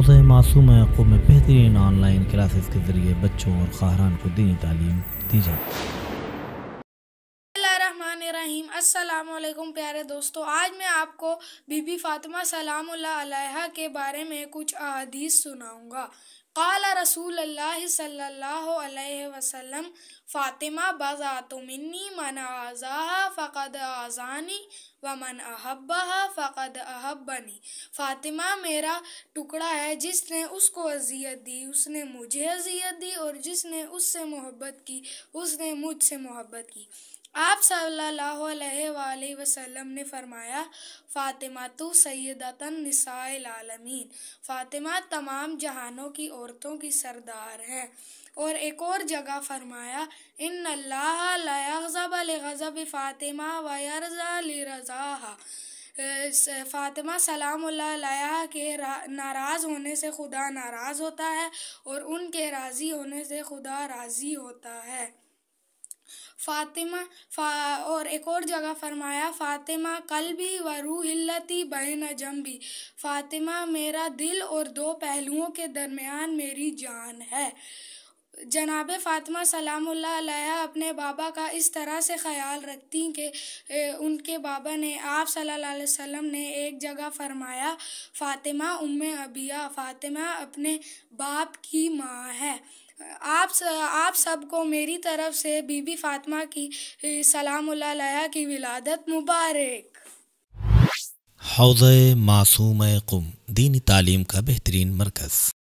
house मासूम हक़ों में बेहतरीन ऑनलाइन क्लासेस के ज़रिए बच्चों और खहरान को दीनी तालीम दी जाती है रहीम प्यारे दोस्तों आज मैं आपको बीबी फातिमा सलाम के बारे में कुछ अदीस सुनाऊंगा काल रसूल वसल्लम फ़ातिमा बज़ात मिन्नी मन आज़ाहा फ़कद आज़ानी व मन अहब्बहा फ़कद अहब्बनी फ़ातिमा मेरा टुकड़ा है जिसने उसको अजियत दी उसने मुझे अजियत दी और जिसने उससे मोहब्बत की उसने मुझसे मोहब्बत की आप सल्लल्लाहु अलैहि वसल्लम ने फरमाया फ़ातिमा तो सैदतन निसाआलमीन फ़ातिमा तमाम जहानों की औरतों की सरदार हैं और एक और जगह फरमाया इन अल्लाहज़ब फ़ातिमा वरज़ा रज़ा फ़ातिमा सलाम के नाराज़ होने से खुदा नाराज़ होता है और उनके राज़ी होने से खुदा राज़ी होता है फ़ातिमा फा और एक और जगह फरमाया फ़ातिमा कल भी व रू हिल्लती बहन जम भी फ़ातिमा मेरा दिल और दो पहलुओं के दरमियान मेरी जान है जनाब फ़ातिमा सलामुल्लाह अपने बाबा का इस तरह से ख्याल रखती कि उनके बाबा ने आप सल्लल्लाहु अलैहि वसल्लम ने एक जगह फरमाया फ़ातिमा उम्मे अबिया फ़ातिमा अपने बाप की माँ है आप आप सबको मेरी तरफ से बीबी फ़ातिमा की सलामुल्लाह अलैहा की विलादत मुबारक हौज़ मासूम कुम दीनी तालीम का बेहतरीन मरकज़